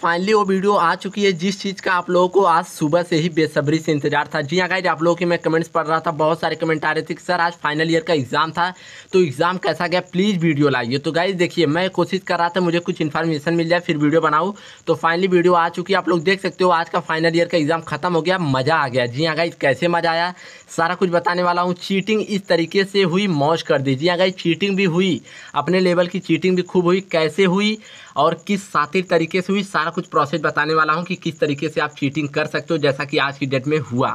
finally वो video आ चुकी है जिस चीज़ का आप लोगों को आज सुबह से ही बेसब्री से इंतजार था जी हाँ गाइज आप लोगों की मैं कमेंट्स पढ़ रहा था बहुत सारे कमेंट आ रहे थे कि सर आज फाइनल ईयर का एग्ज़ाम था तो एग्ज़ाम कैसा गया प्लीज़ वीडियो लाइए तो गाइज देखिए मैं कोशिश कर रहा था मुझे कुछ इन्फॉर्मेशन मिल जाए फिर वीडियो बनाऊँ तो फाइनली वीडियो आ चुकी है आप लोग देख सकते हो आज का फाइनल ईयर का एग्ज़ाम खत्म हो गया मज़ा आ गया जी हाँ गाइज कैसे मज़ा आया सारा कुछ बताने वाला हूँ चीटिंग इस तरीके से हुई मौज कर दी जी हाँ गाइज चीटिंग भी हुई अपने लेवल की चीटिंग भी खूब हुई कैसे हुई और किस सातिर तरीके से हुई सारा कुछ प्रोसेस बताने वाला हूँ कि किस तरीके से आप चीटिंग कर सकते हो जैसा कि आज की डेट में हुआ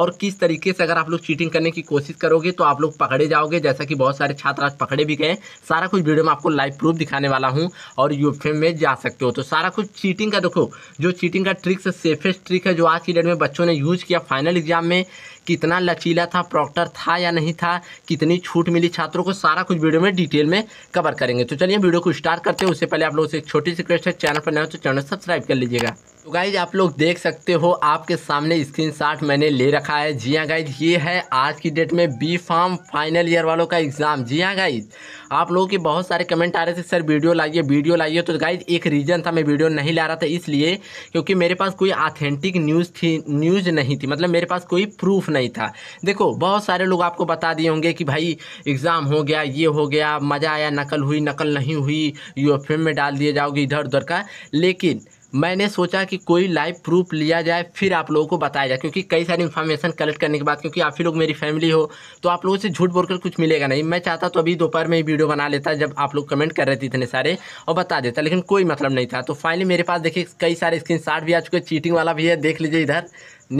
और किस तरीके से अगर आप लोग चीटिंग करने की कोशिश करोगे तो आप लोग पकड़े जाओगे जैसा कि बहुत सारे छात्र आज पकड़े भी गए सारा कुछ वीडियो में आपको लाइव प्रूफ दिखाने वाला हूँ और यूफेम में जा सकते हो तो सारा कुछ चीटिंग का देखो जो चीटिंग का ट्रिक्स सेफेस्ट ट्रिक है जो आज की डेट में बच्चों ने यूज़ किया फाइनल एग्जाम में कितना लचीला था प्रॉक्टर था या नहीं था कितनी छूट मिली छात्रों को सारा कुछ वीडियो में डिटेल में कवर करेंगे तो चलिए वीडियो को स्टार्ट करते हैं उससे पहले आप लोगों से एक छोटी सी क्वेश्चन चैनल पर नए तो चैनल सब्सक्राइब कर लीजिएगा तो गाइज आप लोग देख सकते हो आपके सामने स्क्रीन शॉट मैंने ले रखा है जी हाँ गाइज ये है आज की डेट में बी फार्म फाइनल ईयर वालों का एग्ज़ाम जी हाँ गाइज आप लोगों के बहुत सारे कमेंट आ रहे थे सर वीडियो लाइए वीडियो लाइए तो गाइज एक रीज़न था मैं वीडियो नहीं ला रहा था इसलिए क्योंकि मेरे पास कोई ऑथेंटिक न्यूज़ थी न्यूज़ नहीं थी मतलब मेरे पास कोई प्रूफ नहीं नहीं था देखो बहुत सारे लोग आपको बता दिए होंगे कि भाई एग्ज़ाम हो गया ये हो गया मज़ा आया नकल हुई नकल नहीं हुई यू में डाल दिए जाओगे इधर उधर का लेकिन मैंने सोचा कि कोई लाइव प्रूफ लिया जाए फिर आप लोगों को बताया जाए क्योंकि कई सारी इन्फॉर्मेशन कलेक्ट करने के बाद क्योंकि आप ही लोग मेरी फैमिली हो तो आप लोगों से झूठ बोलकर कुछ मिलेगा नहीं मैं चाहता तो अभी दोपहर में ही वीडियो बना लेता जब आप लोग कमेंट कर रहे थे इतने सारे और बता देता लेकिन कोई मतलब नहीं था तो फाइनली मेरे पास देखिए कई सारे स्क्रीन भी आ चुके चीटिंग वाला भी है देख लीजिए इधर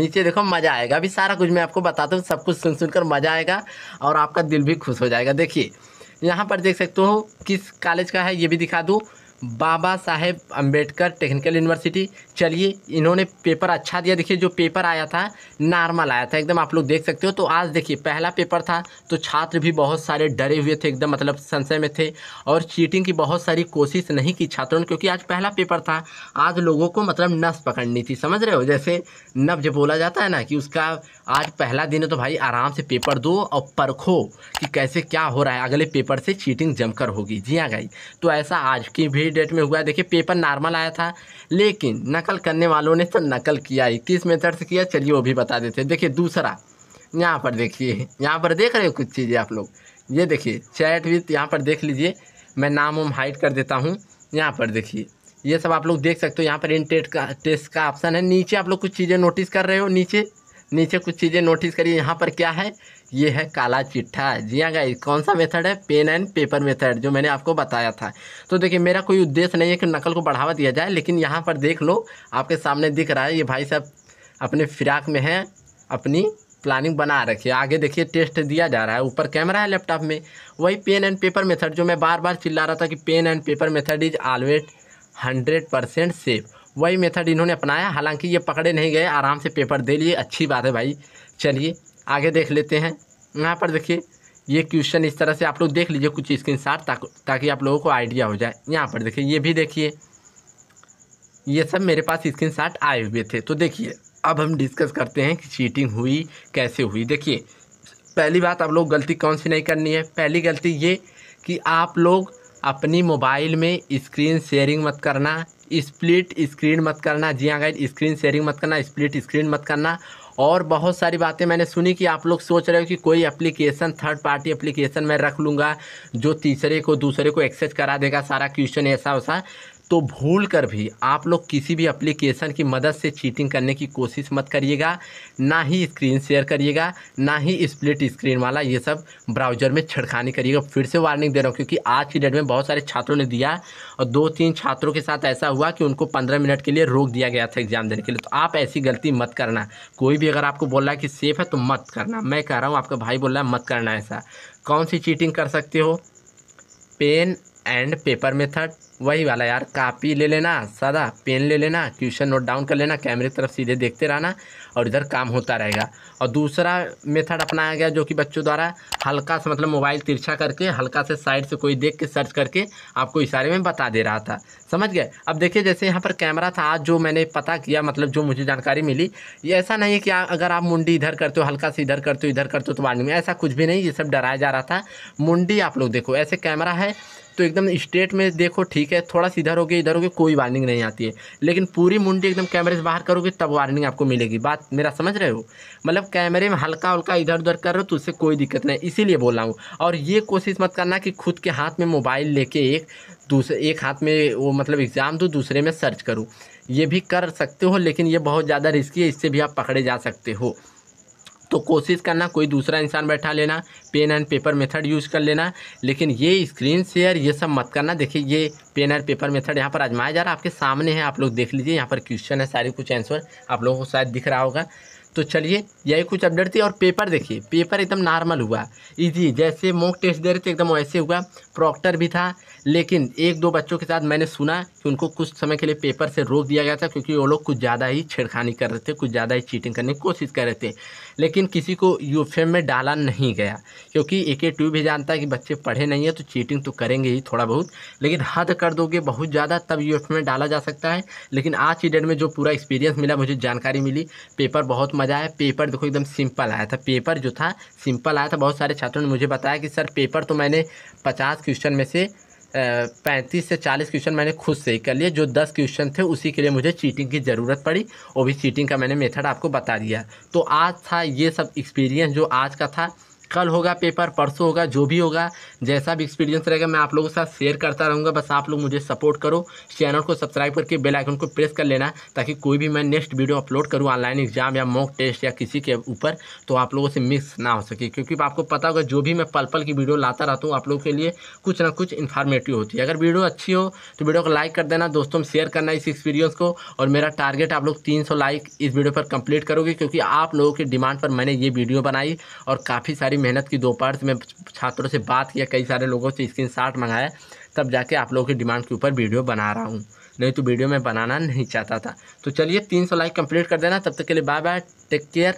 नीचे देखो मज़ा आएगा अभी सारा कुछ मैं आपको बताता हूँ सब कुछ सुन सुनकर मज़ा आएगा और आपका दिल भी खुश हो जाएगा देखिए यहाँ पर देख सकते हो किस कॉलेज का है ये भी दिखा दूँ Babasaheb Ambedkar technical university चलिए इन्होंने पेपर अच्छा दिया देखिए जो पेपर आया था नॉर्मल आया था एकदम आप लोग देख सकते हो तो आज देखिए पहला पेपर था तो छात्र भी बहुत सारे डरे हुए थे एकदम मतलब संशय में थे और चीटिंग की बहुत सारी कोशिश नहीं की छात्रों ने क्योंकि आज पहला पेपर था आज लोगों को मतलब नस पकड़नी थी समझ रहे हो जैसे जब बोला जाता है ना कि उसका आज पहला दिन है तो भाई आराम से पेपर दो और परखो कि कैसे क्या हो रहा है अगले पेपर से चीटिंग जमकर होगी जी हाँ गाई तो ऐसा आज की भी अभी डेट में हुआ है देखिए पेपर नॉर्मल आया था लेकिन नकल करने वालों ने तो नकल किया ही किस मेथड से किया चलिए वो भी बता देते हैं देखिए दूसरा यहाँ पर देखिए यहाँ पर देख रहे हो कुछ चीज़ें आप लोग ये देखिए चैट विथ यहाँ पर देख लीजिए मैं नाम वाम हाइड कर देता हूँ यहाँ पर देखिए ये सब आप लोग देख सकते हो यहाँ पर इन टेट का टेस्ट का ऑप्शन है नीचे आप लोग कुछ चीज़ें नोटिस कर रहे हो नीचे नीचे कुछ चीज़ें नोटिस करिए यहाँ पर क्या है ये है काला चिट्ठा जी हाँ गाइज कौन सा मेथड है पेन एंड पेपर मेथड जो मैंने आपको बताया था तो देखिए मेरा कोई उद्देश्य नहीं है कि नकल को बढ़ावा दिया जाए लेकिन यहाँ पर देख लो आपके सामने दिख रहा है ये भाई साहब अपने फिराक में है अपनी प्लानिंग बना रखी है आगे देखिए टेस्ट दिया जा रहा है ऊपर कैमरा है लैपटॉप में वही पेन एंड पेपर मेथड जो मैं बार बार चिल्ला रहा था कि pen and paper method is always hundred percent safe वही मेथड इन्होंने अपनाया हालांकि ये पकड़े नहीं गए आराम से पेपर दे लिए अच्छी बात है भाई चलिए आगे देख लेते हैं यहाँ पर देखिए ये क्वेश्चन इस तरह से आप लोग देख लीजिए कुछ स्क्रीन शॉट ताकि आप लोगों को आइडिया हो जाए यहाँ पर देखिए ये भी देखिए ये सब मेरे पास स्क्रीन शॉट आए हुए थे तो देखिए अब हम डिस्कस करते हैं कि चीटिंग हुई कैसे हुई देखिए पहली बात आप लोग गलती कौन सी नहीं करनी है पहली गलती ये कि आप लोग अपनी मोबाइल में स्क्रीन शेयरिंग मत करना स्प्लिट स्क्रीन मत करना जी हाँ गाइड स्क्रीन शेयरिंग मत करना स्प्लिट स्क्रीन मत करना और बहुत सारी बातें मैंने सुनी कि आप लोग सोच रहे हो कि कोई एप्लीकेशन थर्ड पार्टी एप्लीकेशन मैं रख लूँगा जो तीसरे को दूसरे को एक्सेस करा देगा सारा क्वेश्चन ऐसा वैसा तो भूल कर भी आप लोग किसी भी एप्लीकेशन की मदद से चीटिंग करने की कोशिश मत करिएगा ना ही स्क्रीन शेयर करिएगा ना ही स्प्लिट स्क्रीन वाला ये सब ब्राउजर में छिड़खानी करिएगा फिर से वार्निंग दे रहा हूँ क्योंकि आज की डेट में बहुत सारे छात्रों ने दिया और दो तीन छात्रों के साथ ऐसा हुआ कि उनको पंद्रह मिनट के लिए रोक दिया गया था एग्ज़ाम देने के लिए तो आप ऐसी गलती मत करना कोई भी अगर आपको बोल रहा है कि सेफ़ है तो मत करना मैं कह रहा हूँ आपका भाई बोल रहा है मत करना ऐसा कौन सी चीटिंग कर सकते हो पेन एंड पेपर मेथड वही वाला यार कापी ले लेना सादा पेन ले लेना ट्यूशन नोट डाउन कर लेना कैमरे की तरफ सीधे देखते रहना और इधर काम होता रहेगा और दूसरा मेथड अपनाया गया जो कि बच्चों द्वारा हल्का सा मतलब मोबाइल तिरछा करके हल्का से साइड से कोई देख के सर्च करके आपको इशारे में बता दे रहा था समझ गए अब देखिए जैसे यहाँ पर कैमरा था आज जो मैंने पता किया मतलब जो मुझे जानकारी मिली ये ऐसा नहीं है कि अगर आप मुंडी इधर करते हो हल्का से इधर करते हो इधर करते हो तो बाद में ऐसा कुछ भी नहीं ये सब डराया जा रहा था मुंडी आप लोग देखो ऐसे कैमरा है तो एकदम स्ट्रेट में देखो ठीक ठीक है थोड़ा सा इधर होगी इधर होगी कोई वार्निंग नहीं आती है लेकिन पूरी मुंडी एकदम कैमरे से बाहर करोगे तब वार्निंग आपको मिलेगी बात मेरा समझ रहे हो मतलब कैमरे में हल्का हल्का इधर उधर कर रहे हो तो उससे कोई दिक्कत नहीं इसीलिए बोल रहा हूँ और ये कोशिश मत करना कि खुद के हाथ में मोबाइल लेके एक दूसरे एक हाथ में वो मतलब एग्ज़ाम दो दूसरे में सर्च करूँ ये भी कर सकते हो लेकिन ये बहुत ज़्यादा रिस्की है इससे भी आप पकड़े जा सकते हो तो कोशिश करना कोई दूसरा इंसान बैठा लेना pen and paper method use कर लेना लेकिन ये स्क्रीन शेयर ये सब मत करना देखिए ये पेन एंड पेपर मेथड यहाँ पर आजमाया जा रहा है आपके सामने है आप लोग देख लीजिए यहाँ पर क्वेश्चन है सारे कुछ आंसर आप लोगों को शायद दिख रहा होगा तो चलिए यही कुछ अपडेट थी और पेपर देखिए पेपर एकदम नॉर्मल हुआ इजी जैसे मॉक टेस्ट दे रहे थे एकदम वैसे हुआ प्रॉक्टर भी था लेकिन एक दो बच्चों के साथ मैंने सुना कि उनको कुछ समय के लिए पेपर से रोक दिया गया था क्योंकि वो लोग कुछ ज़्यादा ही छेड़खानी कर रहे थे कुछ ज़्यादा ही चीटिंग करने की कोशिश कर रहे थे लेकिन किसी को यू में डाला नहीं गया क्योंकि एक ए ट्यूब भी जानता है कि बच्चे पढ़े नहीं है तो चीटिंग तो करेंगे ही थोड़ा बहुत लेकिन हद कर दोगे बहुत ज़्यादा तब यू में डाला जा सकता है लेकिन आज की डेट में जो पूरा एक्सपीरियंस मिला मुझे जानकारी मिली पेपर बहुत मज़ा बजाय पेपर देखो एकदम सिंपल आया था पेपर जो था सिंपल आया था बहुत सारे छात्रों ने मुझे बताया कि सर पेपर तो मैंने पचास क्वेश्चन में से पैंतीस से चालीस क्वेश्चन मैंने खुद से ही कर लिए जो दस क्वेश्चन थे उसी के लिए मुझे चीटिंग की ज़रूरत पड़ी वो भी चीटिंग का मैंने मेथड आपको बता दिया तो आज था ये सब एक्सपीरियंस जो आज का था कल होगा पेपर परसों होगा जो भी होगा जैसा भी एक्सपीरियंस रहेगा मैं आप लोगों के साथ शेयर करता रहूँगा बस आप लोग मुझे सपोर्ट करो चैनल को सब्सक्राइब करके बेल आइकन को प्रेस कर लेना ताकि कोई भी मैं नेक्स्ट वीडियो अपलोड करूँ ऑनलाइन एग्जाम या मॉक टेस्ट या किसी के ऊपर तो आप लोगों से मिस ना हो सके क्योंकि आपको पता होगा जो भी मैं पल पल की वीडियो लाता रहता हूँ आप लोगों के लिए कुछ ना कुछ इन्फॉर्मेटिव होती है अगर वीडियो अच्छी हो तो वीडियो को लाइक कर देना दोस्तों में शेयर करना इस एक्सपीरियंस को और मेरा टारगेट आप लोग तीन लाइक इस वीडियो पर कंप्लीट करोगे क्योंकि आप लोगों की डिमांड पर मैंने ये वीडियो बनाई और काफ़ी सारी मेहनत की दोपहर से मैं छात्रों से बात किया कई सारे लोगों से स्क्रीन शाट मंगाया तब जाके आप लोगों की डिमांड के ऊपर वीडियो बना रहा हूँ नहीं तो वीडियो मैं बनाना नहीं चाहता था तो चलिए तीन सौ लाइक कंप्लीट कर देना तब तक के लिए बाय बाय टेक केयर